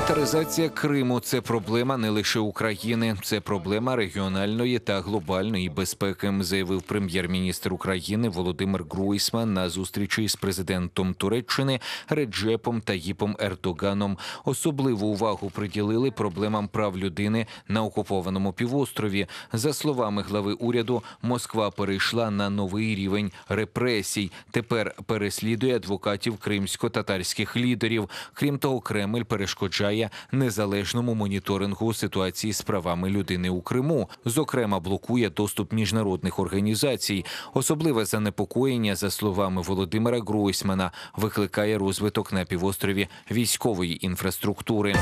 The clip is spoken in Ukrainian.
Мілітаризація Криму це проблема не лише України, це проблема регіональної та глобальної безпеки, заявив прем'єр-міністр України Володимир Груйсман на зустрічі з президентом Туреччини Реджепом Таїпом Ердоганом. Особливу увагу приділили проблемам прав людини на окупованому півострові. За словами глави уряду, Москва перейшла на новий рівень репресій. Тепер переслідує адвокатів кримсько-татарських лідерів. Крім того, Кремль перешкоджає заважає незалежному моніторингу ситуації з правами людини у Криму, зокрема, блокує доступ міжнародних організацій. Особливе занепокоєння, за словами Володимира Гройсмана, викликає розвиток на півострові військової інфраструктури.